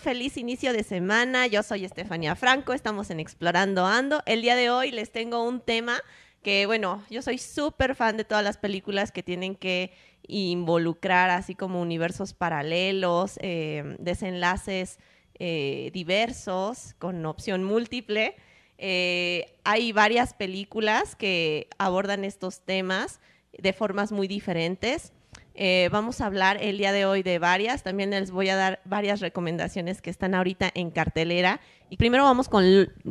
feliz inicio de semana. Yo soy Estefanía Franco, estamos en Explorando Ando. El día de hoy les tengo un tema que, bueno, yo soy súper fan de todas las películas que tienen que involucrar así como universos paralelos, em, desenlaces eh, diversos, con opción múltiple. Eh, hay varias películas que abordan estos temas de formas muy diferentes. Eh, vamos a hablar el día de hoy de varias. También les voy a dar varias recomendaciones que están ahorita en cartelera. Y primero vamos con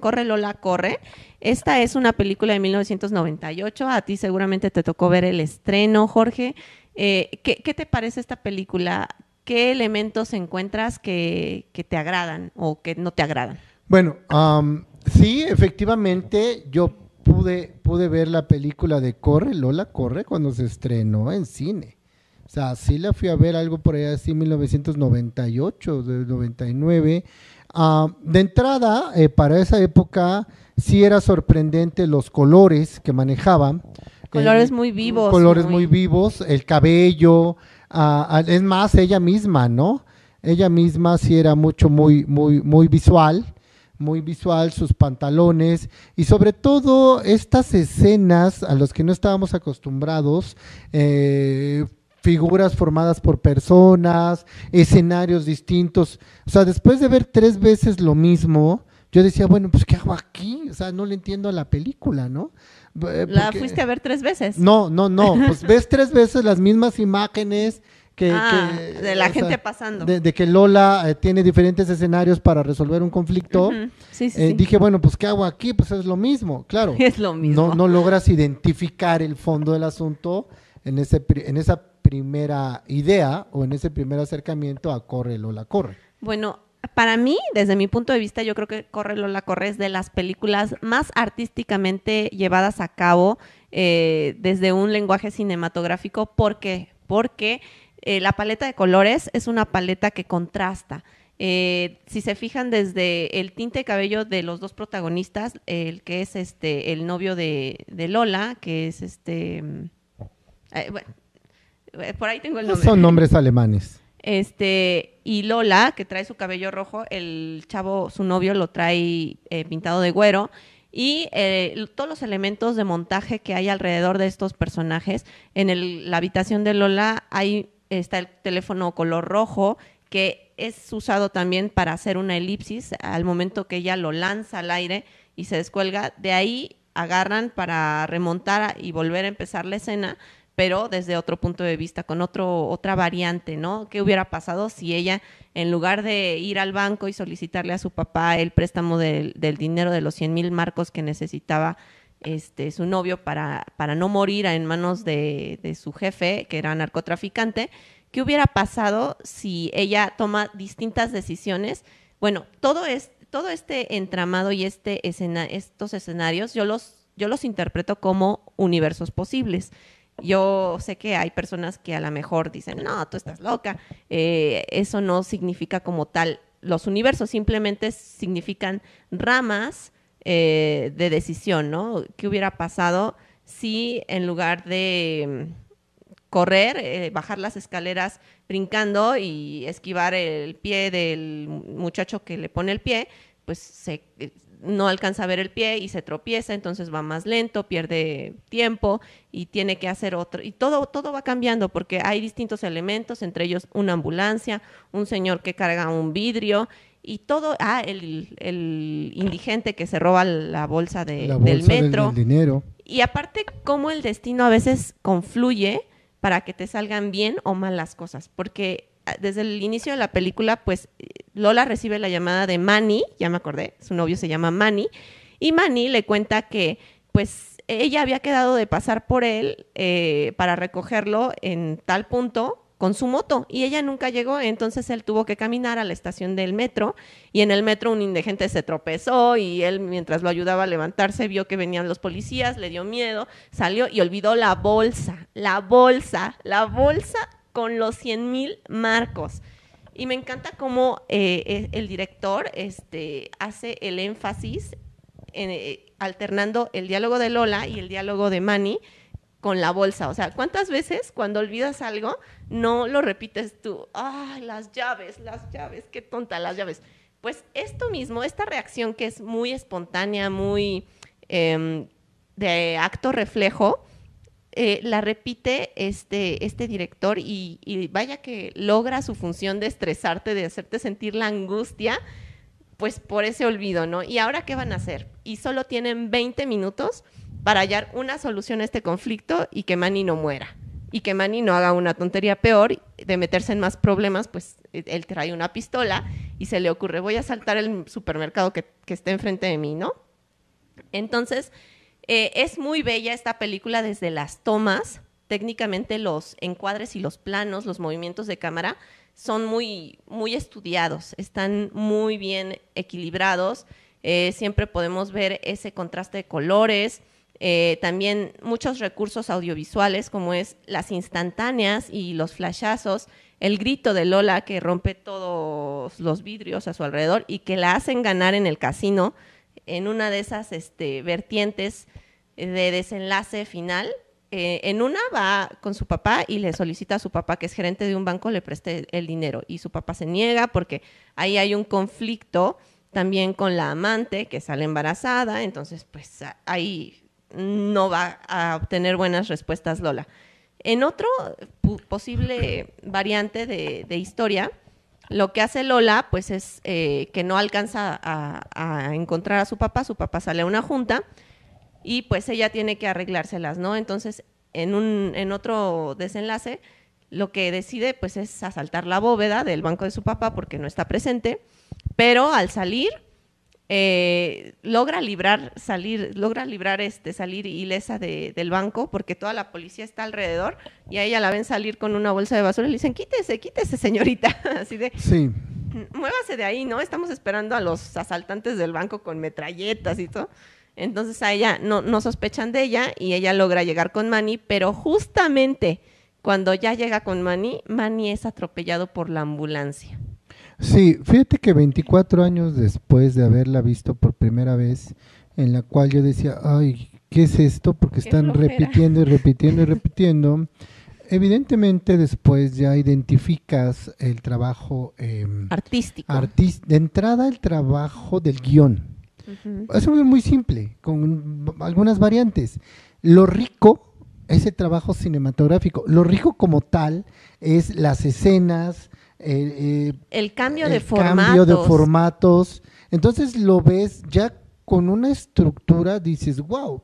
Corre Lola, corre. Esta es una película de 1998. A ti seguramente te tocó ver el estreno, Jorge. Eh, ¿qué, te parece esta película? ¿Qué elementos encuentras que, te agradan o que no te agradan? Bueno, sí, efectivamente, yo pude, pude ver la película de Corre, Lola, corre cuando se estrenó en cine. O sea, sí la fui a ver algo por allá, así 1998, 99. de entrada, eh, para esa época, sí era sorprendente los colores que manejaban. Colores muy vivos. Colores muy... vivos, el cabello, ah, es más, ella misma, ¿no? Ella misma sí era mucho, muy, muy, muy visual, muy visual, sus pantalones y sobre todo estas escenas a las que no estábamos acostumbrados, eh, figuras formadas por personas, escenarios distintos. O sea, después de ver tres veces lo mismo, yo decía, bueno, pues ¿qué hago aquí? O sea, no le entiendo a la película, ¿no? Eh, ¿La fuiste a ver tres veces? No, no, no. Pues ves tres veces las mismas imágenes. Que, ah, de la gente pasando. De, que Lola eh, tiene diferentes escenarios para resolver un conflicto. sí, eh, sí. Dije, bueno, pues ¿qué hago aquí? Pues es lo mismo, claro. Es lo mismo. No, no logras identificar el fondo del asunto en, ese, en esa primera idea o en ese primer acercamiento a Corre Lola Corre? Bueno, para mí, desde mi punto de vista, yo creo que Corre Lola Corre es de las películas más artísticamente llevadas a cabo eh, desde un lenguaje cinematográfico. ¿Por qué? Porque eh, la paleta de colores es una paleta que contrasta. Eh, si se fijan desde el tinte de cabello de los dos protagonistas, el que es este el novio de, Lola, que es este mm, eh, por ahí tengo el nombre. son nombres alemanes. Este, y Lola, que trae su cabello rojo, el chavo, su novio, lo trae eh, pintado de güero. Y eh, todos los elementos de montaje que hay alrededor de estos personajes. En la habitación de Lola hay, está el teléfono color rojo, que es usado también para hacer una elipsis al momento que ella lo lanza al aire y se descuelga. De ahí agarran para remontar y volver a empezar la escena pero desde otro punto de vista, con otro, otra variante, ¿no? ¿Qué hubiera pasado si ella, en lugar de ir al banco y solicitarle a su papá el préstamo del, dinero de los 100 mil marcos que necesitaba este, su novio para, para no morir en manos de, su jefe, que era narcotraficante? ¿Qué hubiera pasado si ella toma distintas decisiones? Bueno, todo, es, todo este entramado y este escena, estos escenarios yo los, yo los interpreto como universos posibles. Yo sé que hay personas que a lo mejor dicen, no, tú estás loca. Eh, eso no significa como tal. Los universos simplemente significan ramas eh, de decisión, ¿no? ¿Qué hubiera pasado si en lugar de mm, correr, eh, bajar las escaleras brincando y esquivar el pie del muchacho que le pone el pie, pues se no alcanza a ver el pie y se tropieza, entonces va más lento, pierde tiempo y tiene que hacer otro. Y todo, todo va cambiando porque hay distintos elementos, entre ellos una ambulancia, un señor que carga un vidrio y todo, ah, el, el indigente que se roba la bolsa, la bolsa del metro. dinero. Y aparte, cómo el destino a veces confluye para que te salgan bien o mal las cosas, porque desde el inicio de la película, pues Lola recibe la llamada de Manny, ya me acordé, su novio se llama Manny, y Manny le cuenta que pues ella había quedado de pasar por él eh, para recogerlo en tal punto con su moto y ella nunca llegó, entonces él tuvo que caminar a la estación del metro y en el metro un indigente se tropezó y él mientras lo ayudaba a levantarse vio que venían los policías, le dio miedo, salió y olvidó la bolsa, la bolsa, la bolsa con los 100 mil marcos. Y me encanta cómo eh, e, el director este, hace el énfasis en, eh, alternando el diálogo de Lola y el diálogo de Manny con la bolsa. O sea, ¿cuántas veces cuando olvidas algo no lo repites tú? ah las llaves, las llaves! ¡Qué tonta, las llaves! Pues esto mismo, esta reacción que es muy espontánea, muy em, de acto reflejo, eh, la repite este, este director y, vaya que logra su función de estresarte, de hacerte sentir la angustia, pues por ese olvido, ¿no? ¿Y ahora qué van a hacer? Y solo tienen 20 minutos para hallar una solución a este conflicto y que Manny no muera. Y que Manny no haga una tontería peor de meterse en más problemas, pues eh, él trae una pistola y se le ocurre, voy a saltar el supermercado que, que esté enfrente de mí, ¿no? Entonces, eh, es muy bella esta película desde las tomas, técnicamente los encuadres y los planos, los movimientos de cámara son muy, muy estudiados, están muy bien equilibrados, eh, siempre podemos ver ese contraste de colores, eh, también muchos recursos audiovisuales como es las instantáneas y los flashazos, el grito de Lola que rompe todos los vidrios a su alrededor y que la hacen ganar en el casino, en una de esas este, vertientes de desenlace final, eh, en una va con su papá y le solicita a su papá, que es gerente de un banco, le preste el dinero. Y su papá se niega porque ahí hay un conflicto también con la amante que sale embarazada. Entonces, pues ahí no va a obtener buenas respuestas Lola. En otro posible variante de historia, lo que hace Lola, pues es eh, que no alcanza a, encontrar a su papá, su papá sale a una junta y pues ella tiene que arreglárselas, ¿no? Entonces, en, un, en otro desenlace, lo que decide pues es asaltar la bóveda del banco de su papá porque no está presente, pero al salir eh, logra librar, salir, logra librar este, salir ilesa de, del banco porque toda la policía está alrededor y a ella la ven salir con una bolsa de basura y le dicen, quítese, quítese señorita, así de... Sí. Muévase de ahí, ¿no? Estamos esperando a los asaltantes del banco con metralletas y todo. Entonces a ella no, no sospechan de ella y ella logra llegar con Manny, pero justamente cuando ya llega con Manny, Manny es atropellado por la ambulancia. Sí, fíjate que 24 años después de haberla visto por primera vez, en la cual yo decía, ay, ¿qué es esto? Porque están repitiendo y repitiendo y repitiendo. Evidentemente después ya identificas el trabajo em, artístico. de entrada el trabajo del guión. es muy simple, con algunas variantes. Lo rico es el trabajo cinematográfico. Lo rico como tal es las escenas, eh, el cambio de formatos. cambio de formatos. Entonces lo ves ya con una estructura, dices, wow,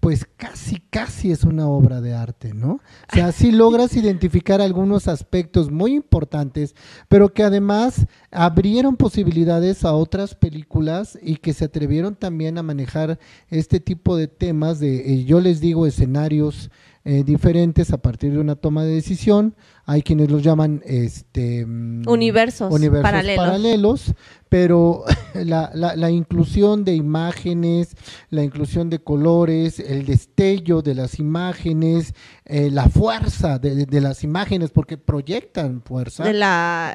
pues casi, casi es una obra de arte, ¿no? O sea, sí logras identificar algunos aspectos muy importantes, pero que además abrieron posibilidades a otras películas y que se atrevieron también a manejar este tipo de temas de, eh, yo les digo, escenarios, eh, diferentes a partir de una toma de decisión. Hay quienes los llaman este, mm, universos, paralelos. pero la, la, inclusión de imágenes, la inclusión de colores, el destello de las imágenes, eh, la fuerza de, las imágenes, porque proyectan fuerza. De la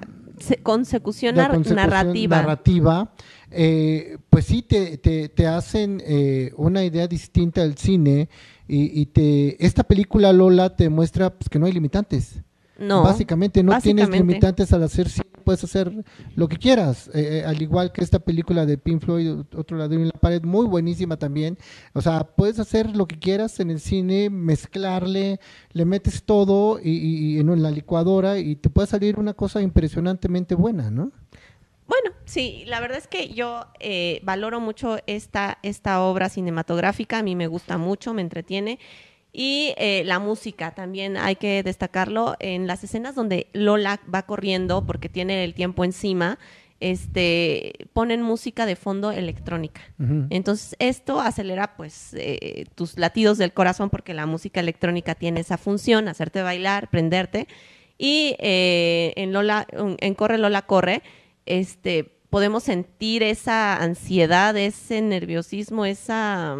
consecución, narrativa. Eh, pues sí, te, te, te hacen una idea distinta del cine y, te, esta película Lola te muestra pues, que no hay limitantes. No. Básicamente no tienes limitantes al hacer cine, puedes hacer lo que quieras. Eh, eh, al igual que esta película de Pink Floyd, Otro lado en la pared, muy buenísima también. O sea, puedes hacer lo que quieras en el cine, mezclarle, le metes todo en la licuadora y te puede salir una cosa impresionantemente buena, ¿no? Bueno, sí, la verdad es que yo eh, valoro mucho esta, esta obra cinematográfica, a mí me gusta mucho, me entretiene. Y eh, la música también hay que destacarlo en las escenas donde Lola va corriendo porque tiene el tiempo encima. Este, ponen música de fondo electrónica. Entonces, esto acelera pues eh, tus latidos del corazón porque la música electrónica tiene esa función, hacerte bailar, prenderte. Y en Lola, en Corre Lola Corre, este, podemos sentir esa ansiedad, ese nerviosismo, esa,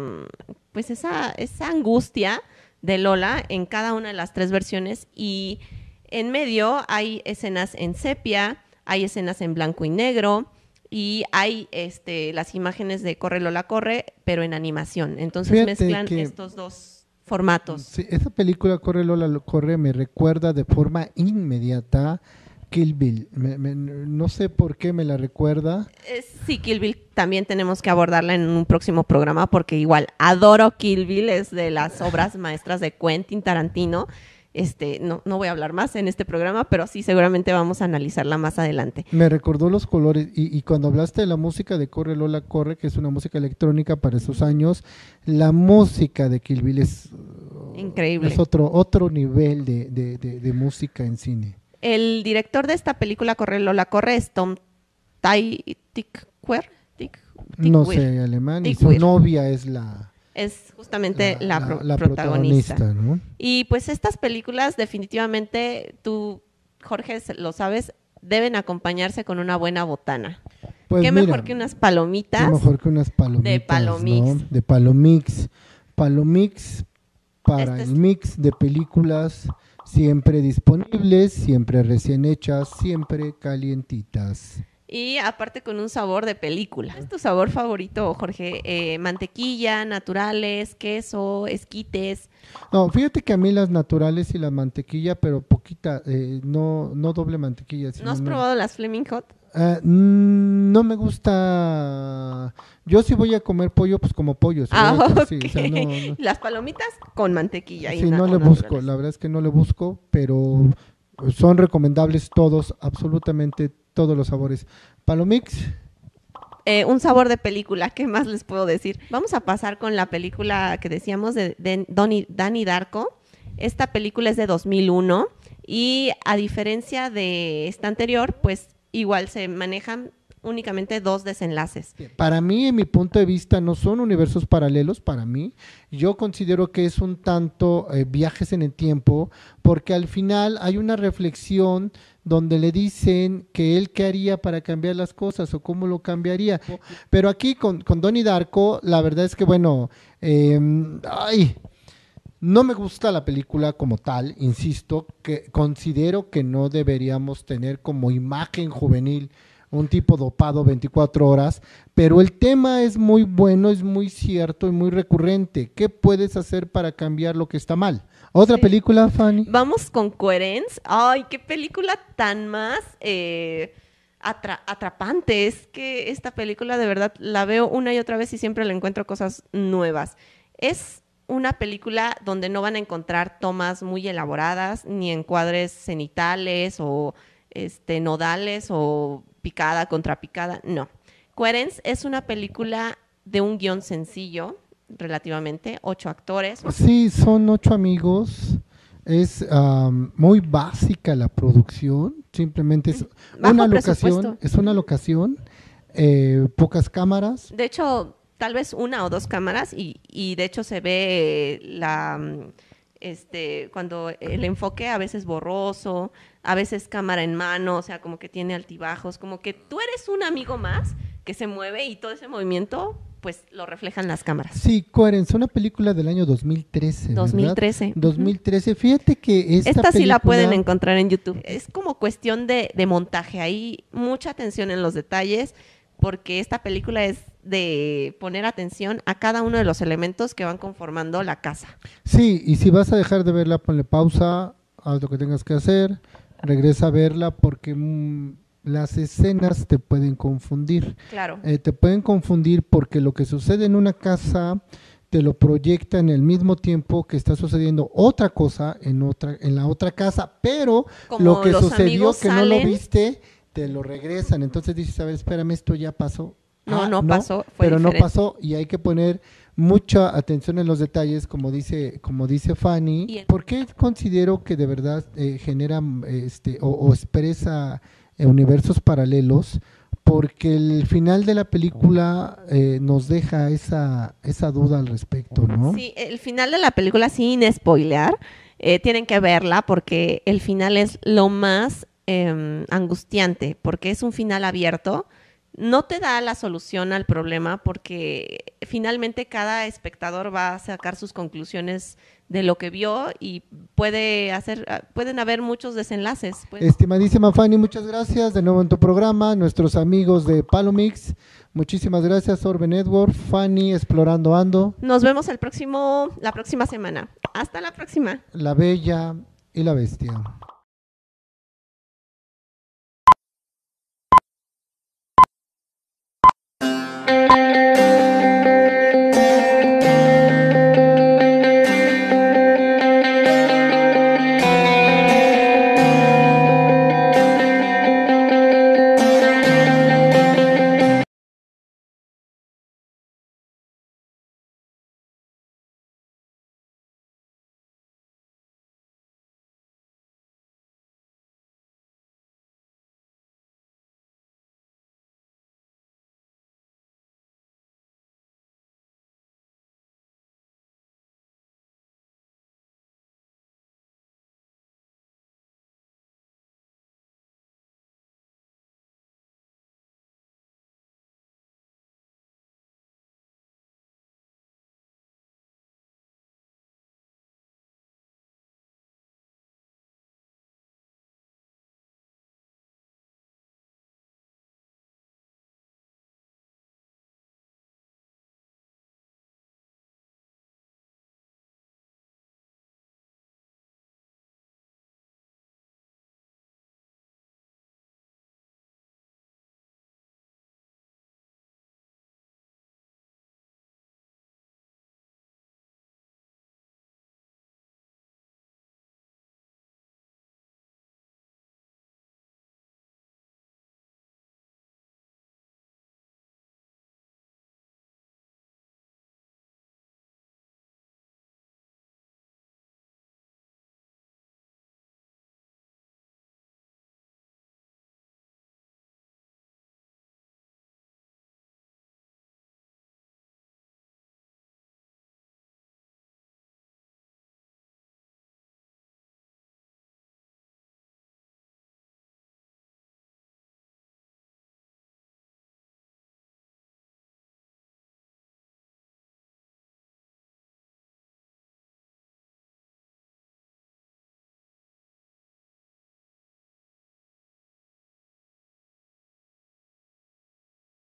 pues esa, esa angustia de Lola en cada una de las tres versiones y en medio hay escenas en sepia, hay escenas en blanco y negro y hay este, las imágenes de Corre Lola Corre, pero en animación. Entonces mezclan estos dos formatos. Sí, esa película Corre Lola Corre me recuerda de forma inmediata Kill Bill. no sé por qué me la recuerda. Eh, sí, Kill Bill también tenemos que abordarla en un próximo programa porque igual adoro Kill Bill, es de las obras maestras de Quentin Tarantino. Este, no, voy a hablar más en este programa, pero sí seguramente vamos a analizarla más adelante. Me recordó los colores y, cuando hablaste de la música de Corre Lola Corre, que es una música electrónica para esos años, la música de Kill Bill es increíble. Es otro, otro nivel de música en cine. El director de esta película corre, la corre es Tom Tykwer. no sé, alemán. Y su novia es la es justamente la, protagonista. ¿no? Y pues estas películas definitivamente, tú, Jorge, lo sabes, deben acompañarse con una buena botana. Pues qué mejor que unas palomitas. Qué mejor que unas palomitas. De Palomix. De Palomix. Palomix para este el mix de películas Siempre disponibles, siempre recién hechas, siempre calientitas. Y aparte con un sabor de película. ¿Cuál ¿Es tu sabor favorito, Jorge? Eh, mantequilla, naturales, queso, esquites. No, fíjate que a mí las naturales y la mantequilla, pero poquita, eh, no, no doble mantequilla. ¿No has probado las Fleming Hot? Eh, mm, no me gusta yo sí voy a comer pollo, pues como pollo. ah, pues, sí, Las palomitas con mantequilla. Y sí, no le busco, la verdad es que no le busco, pero son recomendables todos, absolutamente todos los sabores. Palomix. Eh, un sabor de película, ¿qué más les puedo decir? Vamos a pasar con la película que decíamos de, Danny Darko. Esta película es de 2001 y a diferencia de esta anterior, pues igual se manejan únicamente dos desenlaces. Para mí, en mi punto de vista, no son universos paralelos, para mí. Yo considero que es un tanto eh, viajes en el tiempo, porque al final hay una reflexión donde le dicen que él qué haría para cambiar las cosas o cómo lo cambiaría. Pero aquí con, con Donnie Darko, la verdad es que, bueno, em, ay, no me gusta la película como tal, insisto, que considero que no deberíamos tener como imagen juvenil un tipo dopado 24 horas, pero el tema es muy bueno, es muy cierto y muy recurrente. ¿Qué puedes hacer para cambiar lo que está mal? ¿Otra película, Fanny? Vamos con Coherence. Ay, qué película tan más eh, atrapante. Es que esta película de verdad la veo una y otra vez y siempre le encuentro cosas nuevas. Es una película donde no van a encontrar tomas muy elaboradas, ni encuadres cenitales o este, nodales o picada contra picada, no. Coherence es una película de un guión sencillo, relativamente, ocho actores. Sí, son ocho amigos. Es muy básica la producción, simplemente es una locación, es una locación, eh, pocas cámaras. De hecho, tal vez una o dos cámaras y, y de hecho se ve la este, cuando el enfoque a veces borroso, a veces cámara en mano, o sea, como que tiene altibajos, como que tú eres un amigo más que se mueve y todo ese movimiento pues lo reflejan las cámaras. Sí, coherencia, una película del año 2013. 2013. 2013. Fíjate que esta, esta sí la pueden encontrar en YouTube. Es como cuestión de, de montaje, hay mucha atención en los detalles porque esta película es de poner atención a cada uno de los elementos que van conformando la casa. Sí, y si vas a dejar de verla, ponle pausa, haz lo que tengas que hacer, regresa a verla porque mm, las escenas te pueden confundir. Claro. Eh, te pueden confundir porque lo que sucede en una casa te lo proyecta en el mismo tiempo que está sucediendo otra cosa en otra en la otra casa, pero lo que sucedió que no lo viste te lo regresan. Entonces dices, a ver, espérame, esto ya pasó. No, ah, no, pasó, fue pero no pasó y hay que poner mucha atención en los detalles, como dice, como dice Fanny. ¿Por qué considero que de verdad eh, genera este, o, expresa eh, universos paralelos? Porque el final de la película eh, nos deja esa, esa duda al respecto, ¿no? Sí, el final de la película, sin spoilear, eh, tienen que verla porque el final es lo más Em, angustiante porque es un final abierto. No te da la solución al problema porque finalmente cada espectador va a sacar sus conclusiones de lo que vio y puede hacer, pueden haber muchos desenlaces. Estimadísima Fanny, muchas gracias de nuevo en tu programa, nuestros amigos de Palomix, muchísimas gracias Orbe Network, Fanny Explorando Ando. Nos vemos el próximo, la próxima semana. Hasta la próxima. La Bella y la Bestia. Música